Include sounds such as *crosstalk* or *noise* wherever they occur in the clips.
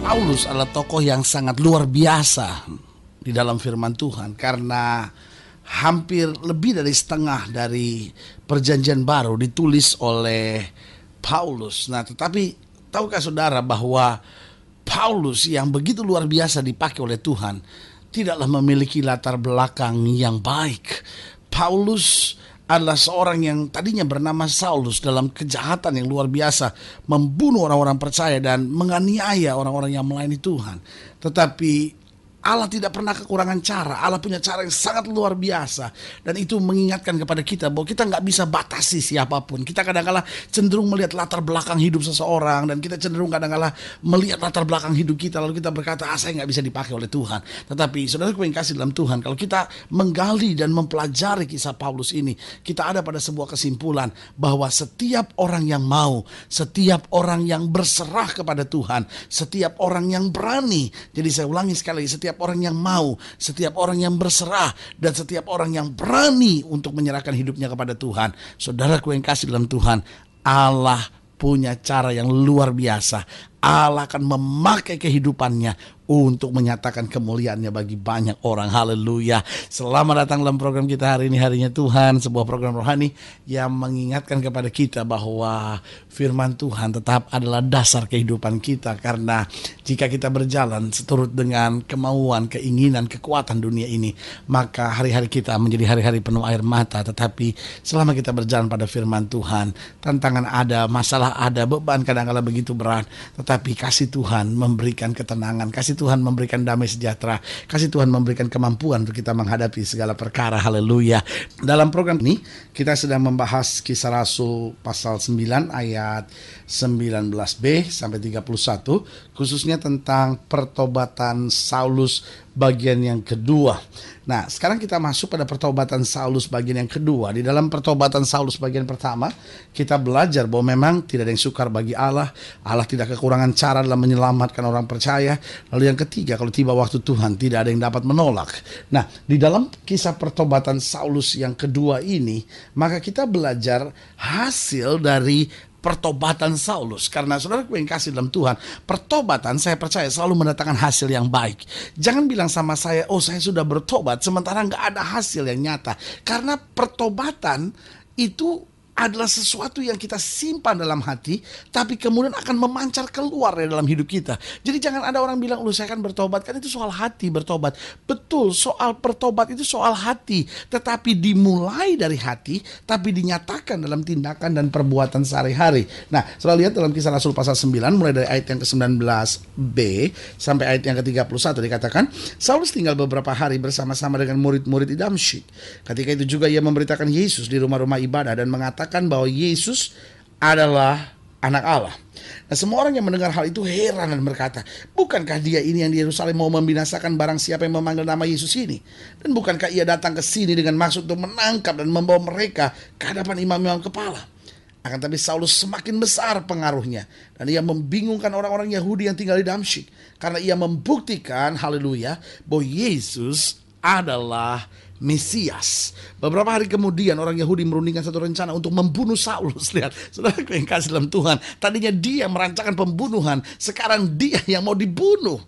Paulus adalah tokoh yang sangat luar biasa di dalam firman Tuhan karena hampir lebih dari setengah dari perjanjian baru ditulis oleh Paulus. Nah, tetapi tahukah saudara bahwa Paulus yang begitu luar biasa dipakai oleh Tuhan tidaklah memiliki latar belakang yang baik. Paulus adalah seorang yang tadinya bernama Saulus dalam kejahatan yang luar biasa, membunuh orang-orang percaya dan menganiaya orang-orang yang melayani Tuhan. Tetapi Allah tidak pernah kekurangan cara. Allah punya cara yang sangat luar biasa. Dan itu mengingatkan kepada kita bahwa kita nggak bisa batasi siapapun. Kita kadang-kala cenderung melihat latar belakang hidup seseorang. Dan kita cenderung kadang-kala melihat latar belakang hidup kita. Lalu kita berkata, ah saya nggak bisa dipakai oleh Tuhan. Tetapi saudara yang kasih dalam Tuhan. Kalau kita menggali dan mempelajari kisah Paulus ini. Kita ada pada sebuah kesimpulan bahwa setiap orang yang mau. Setiap orang yang berserah kepada Tuhan. Setiap orang yang berani. Jadi saya ulangi sekali. lagi, Setiap setiap orang yang mau, setiap orang yang berserah, dan setiap orang yang berani untuk menyerahkan hidupnya kepada Tuhan. Saudaraku yang kasih dalam Tuhan, Allah punya cara yang luar biasa. Allah akan memakai kehidupannya untuk menyatakan kemuliaannya bagi banyak orang. Haleluya. Selamat datang dalam program kita hari ini harinya Tuhan, sebuah program rohani yang mengingatkan kepada kita bahwa firman Tuhan tetap adalah dasar kehidupan kita karena jika kita berjalan seturut dengan kemauan, keinginan, kekuatan dunia ini, maka hari-hari kita menjadi hari-hari penuh air mata, tetapi selama kita berjalan pada firman Tuhan, tantangan ada, masalah ada, beban kadang-kala begitu berat, tetapi kasih Tuhan memberikan ketenangan, kasih Tuhan memberikan damai sejahtera, kasih Tuhan memberikan kemampuan untuk kita menghadapi segala perkara. Haleluya. Dalam program ini kita sedang membahas kisah Rasul pasal 9 ayat 19b sampai 31 khususnya tentang pertobatan Saulus bagian yang kedua. Nah, sekarang kita masuk pada pertobatan Saulus bagian yang kedua. Di dalam pertobatan Saulus bagian pertama, kita belajar bahwa memang tidak ada yang sukar bagi Allah. Allah tidak kekurangan cara dalam menyelamatkan orang percaya. Lalu yang ketiga, kalau tiba waktu Tuhan, tidak ada yang dapat menolak. Nah, di dalam kisah pertobatan Saulus yang kedua ini, maka kita belajar hasil dari pertobatan Saulus karena saudara yang kasih dalam Tuhan pertobatan saya percaya selalu mendatangkan hasil yang baik jangan bilang sama saya oh saya sudah bertobat sementara nggak ada hasil yang nyata karena pertobatan itu adalah sesuatu yang kita simpan dalam hati, tapi kemudian akan memancar keluar ya dalam hidup kita. Jadi jangan ada orang bilang, lu saya kan bertobat, kan itu soal hati bertobat. Betul, soal pertobat itu soal hati, tetapi dimulai dari hati, tapi dinyatakan dalam tindakan dan perbuatan sehari-hari. Nah, setelah lihat dalam kisah Rasul pasal 9, mulai dari ayat yang ke-19b sampai ayat yang ke-31 dikatakan, Saulus tinggal beberapa hari bersama-sama dengan murid-murid di Damsyik. Ketika itu juga ia memberitakan Yesus di rumah-rumah ibadah dan mengatakan, mengatakan bahwa Yesus adalah anak Allah. Nah, semua orang yang mendengar hal itu heran dan berkata, "Bukankah dia ini yang di Yerusalem mau membinasakan barang siapa yang memanggil nama Yesus ini? Dan bukankah ia datang ke sini dengan maksud untuk menangkap dan membawa mereka ke hadapan imam-imam kepala?" Akan tapi Saulus semakin besar pengaruhnya dan ia membingungkan orang-orang Yahudi yang tinggal di Damsyik karena ia membuktikan haleluya bahwa Yesus adalah Mesias. Beberapa hari kemudian orang Yahudi merundingkan satu rencana untuk membunuh Saulus. *laughs* Lihat, saudara yang kasih dalam Tuhan. Tadinya dia merancangkan pembunuhan, sekarang dia yang mau dibunuh.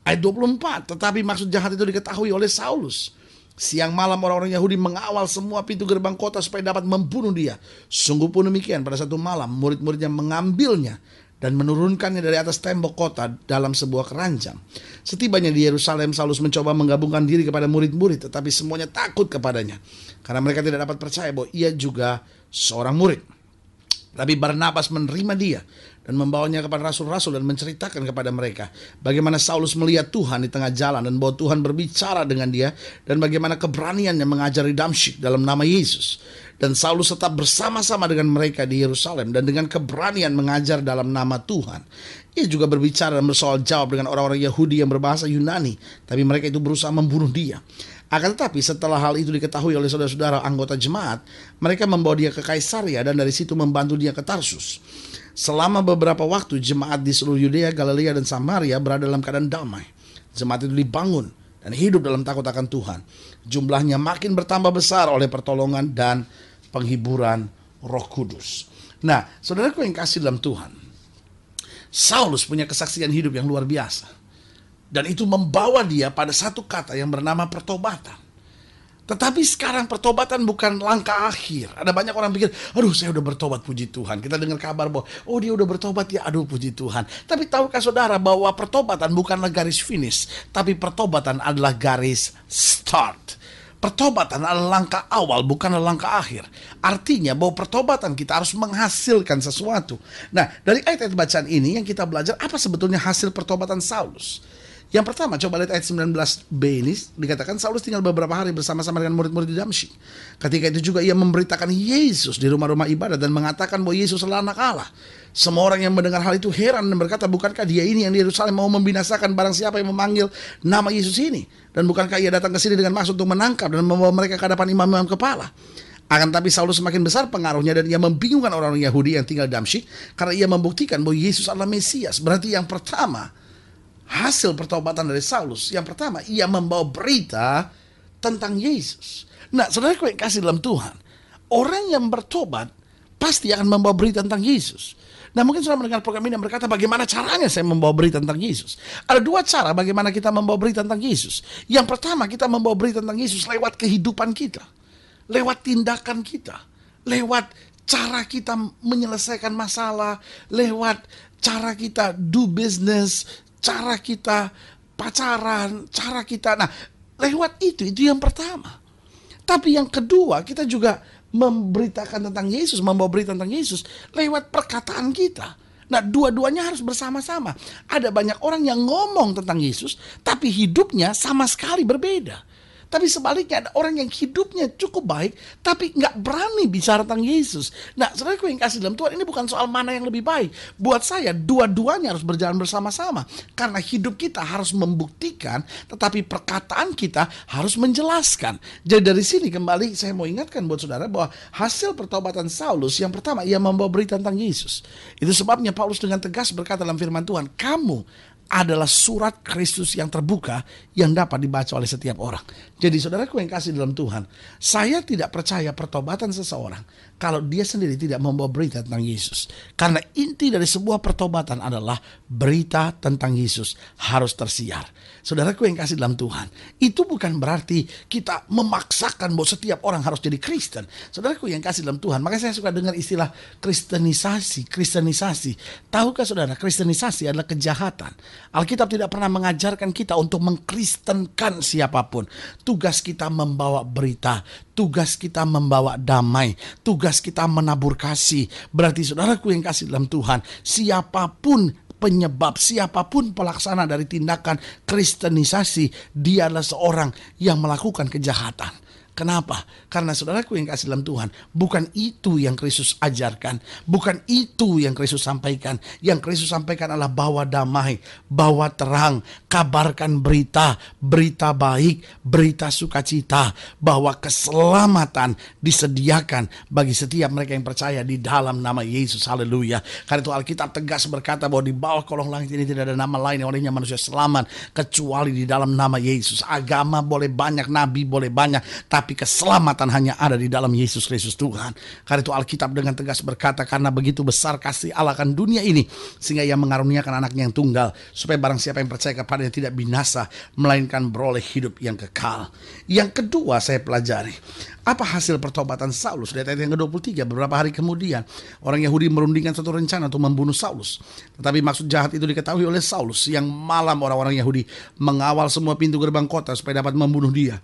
Ayat 24, tetapi maksud jahat itu diketahui oleh Saulus. Siang malam orang-orang Yahudi mengawal semua pintu gerbang kota supaya dapat membunuh dia. Sungguh pun demikian, pada satu malam murid-muridnya mengambilnya dan menurunkannya dari atas tembok kota dalam sebuah keranjang. Setibanya di Yerusalem, Saulus mencoba menggabungkan diri kepada murid-murid, tetapi semuanya takut kepadanya karena mereka tidak dapat percaya bahwa ia juga seorang murid. Tapi Barnabas menerima dia dan membawanya kepada rasul-rasul dan menceritakan kepada mereka bagaimana Saulus melihat Tuhan di tengah jalan dan bahwa Tuhan berbicara dengan dia dan bagaimana keberaniannya mengajari Damsyik dalam nama Yesus. Dan Saulus tetap bersama-sama dengan mereka di Yerusalem dan dengan keberanian mengajar dalam nama Tuhan. Ia juga berbicara dan bersoal jawab dengan orang-orang Yahudi yang berbahasa Yunani, tapi mereka itu berusaha membunuh dia. Akan tetapi setelah hal itu diketahui oleh saudara-saudara anggota jemaat, mereka membawa dia ke Kaisaria dan dari situ membantu dia ke Tarsus. Selama beberapa waktu jemaat di seluruh Yudea, Galilea, dan Samaria berada dalam keadaan damai. Jemaat itu dibangun dan hidup dalam takut akan Tuhan. Jumlahnya makin bertambah besar oleh pertolongan dan penghiburan Roh Kudus. Nah, saudaraku yang kasih dalam Tuhan, Saulus punya kesaksian hidup yang luar biasa. Dan itu membawa dia pada satu kata yang bernama pertobatan. Tetapi sekarang pertobatan bukan langkah akhir. Ada banyak orang pikir, aduh saya udah bertobat puji Tuhan. Kita dengar kabar bahwa, oh dia udah bertobat ya, aduh puji Tuhan. Tapi tahukah saudara bahwa pertobatan bukanlah garis finish. Tapi pertobatan adalah garis start Pertobatan adalah langkah awal, bukan langkah akhir. Artinya bahwa pertobatan kita harus menghasilkan sesuatu. Nah, dari ayat-ayat bacaan ini yang kita belajar apa sebetulnya hasil pertobatan Saulus. Yang pertama, coba lihat ayat 19b ini dikatakan Saulus tinggal beberapa hari bersama-sama dengan murid-murid di Damsyik. Ketika itu juga ia memberitakan Yesus di rumah-rumah ibadah dan mengatakan bahwa Yesus adalah anak Allah. Semua orang yang mendengar hal itu heran dan berkata, bukankah dia ini yang di Yerusalem mau membinasakan barang siapa yang memanggil nama Yesus ini? Dan bukankah ia datang ke sini dengan maksud untuk menangkap dan membawa mereka ke hadapan imam-imam kepala? Akan tapi Saulus semakin besar pengaruhnya dan ia membingungkan orang-orang Yahudi yang tinggal di Damsyik karena ia membuktikan bahwa Yesus adalah Mesias. Berarti yang pertama, hasil pertobatan dari Saulus. Yang pertama, ia membawa berita tentang Yesus. Nah, saudara yang kasih dalam Tuhan, orang yang bertobat pasti akan membawa berita tentang Yesus. Nah mungkin saudara mendengar program ini dan berkata bagaimana caranya saya membawa berita tentang Yesus. Ada dua cara bagaimana kita membawa berita tentang Yesus. Yang pertama kita membawa berita tentang Yesus lewat kehidupan kita. Lewat tindakan kita. Lewat cara kita menyelesaikan masalah. Lewat cara kita do business cara kita pacaran, cara kita. Nah, lewat itu, itu yang pertama. Tapi yang kedua, kita juga memberitakan tentang Yesus, membawa berita tentang Yesus lewat perkataan kita. Nah, dua-duanya harus bersama-sama. Ada banyak orang yang ngomong tentang Yesus, tapi hidupnya sama sekali berbeda. Tapi sebaliknya ada orang yang hidupnya cukup baik, tapi nggak berani bicara tentang Yesus. Nah, sebenarnya ku yang kasih dalam Tuhan, ini bukan soal mana yang lebih baik. Buat saya, dua-duanya harus berjalan bersama-sama. Karena hidup kita harus membuktikan, tetapi perkataan kita harus menjelaskan. Jadi dari sini kembali saya mau ingatkan buat saudara bahwa hasil pertobatan Saulus yang pertama ia membawa berita tentang Yesus. Itu sebabnya Paulus dengan tegas berkata dalam firman Tuhan, kamu adalah surat Kristus yang terbuka yang dapat dibaca oleh setiap orang. Jadi saudaraku yang kasih dalam Tuhan, saya tidak percaya pertobatan seseorang kalau dia sendiri tidak membawa berita tentang Yesus. Karena inti dari sebuah pertobatan adalah berita tentang Yesus harus tersiar. Saudaraku yang kasih dalam Tuhan, itu bukan berarti kita memaksakan bahwa setiap orang harus jadi Kristen. Saudaraku yang kasih dalam Tuhan, makanya saya suka dengar istilah kristenisasi, kristenisasi. Tahukah saudara, kristenisasi adalah kejahatan. Alkitab tidak pernah mengajarkan kita untuk mengkristenkan siapapun. Tugas kita membawa berita, tugas kita membawa damai, tugas kita menabur kasih. Berarti saudaraku yang kasih dalam Tuhan, siapapun penyebab siapapun pelaksana dari tindakan kristenisasi dia adalah seorang yang melakukan kejahatan Kenapa? Karena saudaraku yang kasih dalam Tuhan, bukan itu yang Kristus ajarkan, bukan itu yang Kristus sampaikan. Yang Kristus sampaikan adalah bawa damai, bawa terang, kabarkan berita, berita baik, berita sukacita, bahwa keselamatan disediakan bagi setiap mereka yang percaya di dalam nama Yesus. Haleluya. Karena itu Alkitab tegas berkata bahwa di bawah kolong langit ini tidak ada nama lain yang olehnya manusia selamat kecuali di dalam nama Yesus. Agama boleh banyak, nabi boleh banyak, tapi tapi keselamatan hanya ada di dalam Yesus Kristus Tuhan. Karena itu Alkitab dengan tegas berkata, karena begitu besar kasih Allah akan dunia ini, sehingga ia mengaruniakan anaknya yang tunggal, supaya barang siapa yang percaya kepadanya tidak binasa, melainkan beroleh hidup yang kekal. Yang kedua saya pelajari, apa hasil pertobatan Saulus? Dari ayat yang ke-23, beberapa hari kemudian, orang Yahudi merundingkan satu rencana untuk membunuh Saulus. Tetapi maksud jahat itu diketahui oleh Saulus, yang malam orang-orang Yahudi mengawal semua pintu gerbang kota supaya dapat membunuh dia.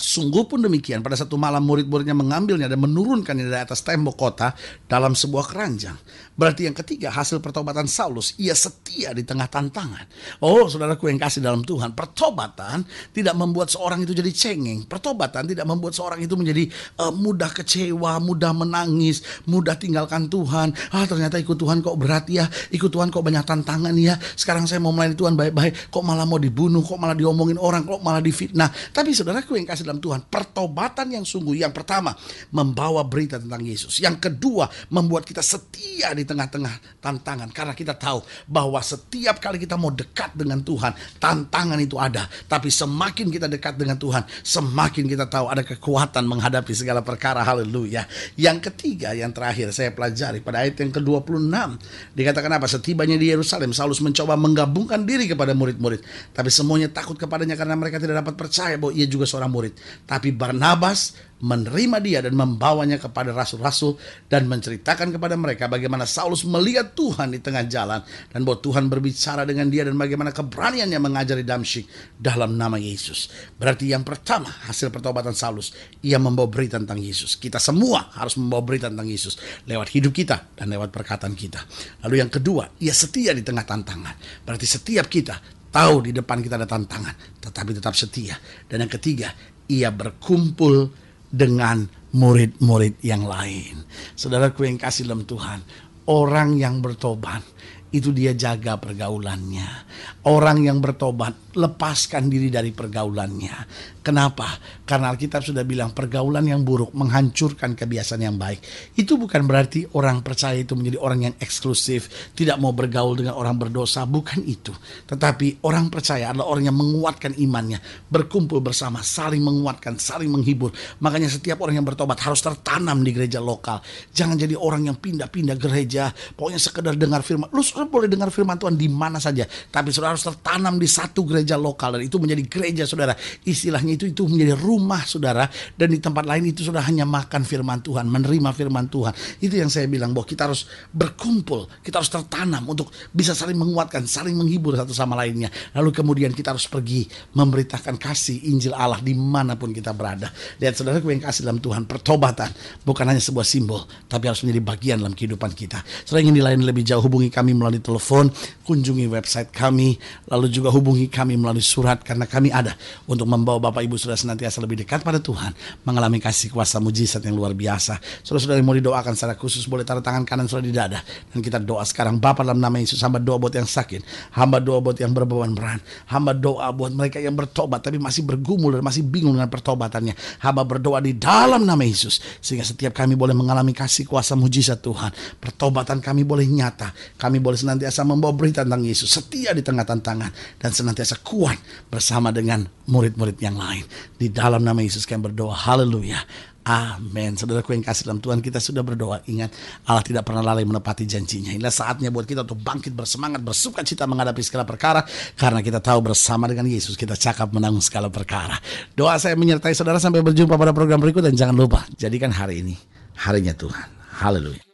Sungguh pun demikian, pada satu malam murid-muridnya mengambilnya dan menurunkannya dari atas tembok kota dalam sebuah keranjang. Berarti yang ketiga, hasil pertobatan Saulus, ia setia di tengah tantangan. Oh, saudaraku yang kasih dalam Tuhan, pertobatan tidak membuat seorang itu jadi cengeng. Pertobatan tidak membuat seorang itu menjadi uh, mudah kecewa, mudah menangis, mudah tinggalkan Tuhan. Ah, ternyata ikut Tuhan kok berat ya, ikut Tuhan kok banyak tantangan ya. Sekarang saya mau melayani Tuhan baik-baik, kok malah mau dibunuh, kok malah diomongin orang, kok malah difitnah. Tapi saudaraku yang kasih dalam Tuhan. Pertobatan yang sungguh yang pertama membawa berita tentang Yesus. Yang kedua membuat kita setia di tengah-tengah tantangan karena kita tahu bahwa setiap kali kita mau dekat dengan Tuhan, tantangan itu ada. Tapi semakin kita dekat dengan Tuhan, semakin kita tahu ada kekuatan menghadapi segala perkara. Haleluya. Yang ketiga, yang terakhir saya pelajari pada ayat yang ke-26 dikatakan apa? Setibanya di Yerusalem, Saulus mencoba menggabungkan diri kepada murid-murid, tapi semuanya takut kepadanya karena mereka tidak dapat percaya bahwa ia juga seorang murid murid-murid. Tapi Barnabas menerima dia dan membawanya kepada rasul-rasul dan menceritakan kepada mereka bagaimana Saulus melihat Tuhan di tengah jalan dan bahwa Tuhan berbicara dengan dia dan bagaimana keberaniannya mengajari Damsyik dalam nama Yesus. Berarti yang pertama hasil pertobatan Saulus, ia membawa berita tentang Yesus. Kita semua harus membawa berita tentang Yesus lewat hidup kita dan lewat perkataan kita. Lalu yang kedua, ia setia di tengah tantangan. Berarti setiap kita Tahu di depan kita ada tantangan, tetapi tetap setia. Dan yang ketiga, ia berkumpul dengan murid-murid yang lain. Saudaraku yang kasih dalam Tuhan, orang yang bertobat itu dia jaga pergaulannya. Orang yang bertobat, lepaskan diri dari pergaulannya. Kenapa? Karena Alkitab sudah bilang pergaulan yang buruk menghancurkan kebiasaan yang baik. Itu bukan berarti orang percaya itu menjadi orang yang eksklusif, tidak mau bergaul dengan orang berdosa, bukan itu. Tetapi orang percaya adalah orang yang menguatkan imannya, berkumpul bersama, saling menguatkan, saling menghibur. Makanya setiap orang yang bertobat harus tertanam di gereja lokal. Jangan jadi orang yang pindah-pindah gereja, pokoknya sekedar dengar firman. Lu Saudara boleh dengar firman Tuhan di mana saja, tapi saudara harus tertanam di satu gereja lokal dan itu menjadi gereja saudara. Istilahnya itu itu menjadi rumah saudara dan di tempat lain itu sudah hanya makan firman Tuhan, menerima firman Tuhan. Itu yang saya bilang bahwa kita harus berkumpul, kita harus tertanam untuk bisa saling menguatkan, saling menghibur satu sama lainnya. Lalu kemudian kita harus pergi memberitakan kasih Injil Allah dimanapun kita berada. Lihat saudara yang kasih dalam Tuhan, pertobatan bukan hanya sebuah simbol, tapi harus menjadi bagian dalam kehidupan kita. Saudara ingin dilayani lebih jauh, hubungi kami melalui melalui telepon, kunjungi website kami, lalu juga hubungi kami melalui surat karena kami ada untuk membawa Bapak Ibu Saudara senantiasa lebih dekat pada Tuhan, mengalami kasih kuasa mujizat yang luar biasa. Saudara-saudara yang mau didoakan secara khusus boleh taruh tangan kanan saudara di dada dan kita doa sekarang Bapak dalam nama Yesus hamba doa buat yang sakit, hamba doa buat yang berbeban berat, hamba doa buat mereka yang bertobat tapi masih bergumul dan masih bingung dengan pertobatannya. Hamba berdoa di dalam nama Yesus sehingga setiap kami boleh mengalami kasih kuasa mujizat Tuhan. Pertobatan kami boleh nyata, kami boleh senantiasa membawa berita tentang Yesus, setia di tengah tantangan, dan senantiasa kuat bersama dengan murid-murid yang lain. Di dalam nama Yesus kami berdoa, haleluya. Amin. Saudara ku yang kasih dalam Tuhan, kita sudah berdoa. Ingat, Allah tidak pernah lalai menepati janjinya. Inilah saatnya buat kita untuk bangkit bersemangat, bersuka cita menghadapi segala perkara. Karena kita tahu bersama dengan Yesus, kita cakap menanggung segala perkara. Doa saya menyertai saudara sampai berjumpa pada program berikut. Dan jangan lupa, jadikan hari ini harinya Tuhan. Haleluya.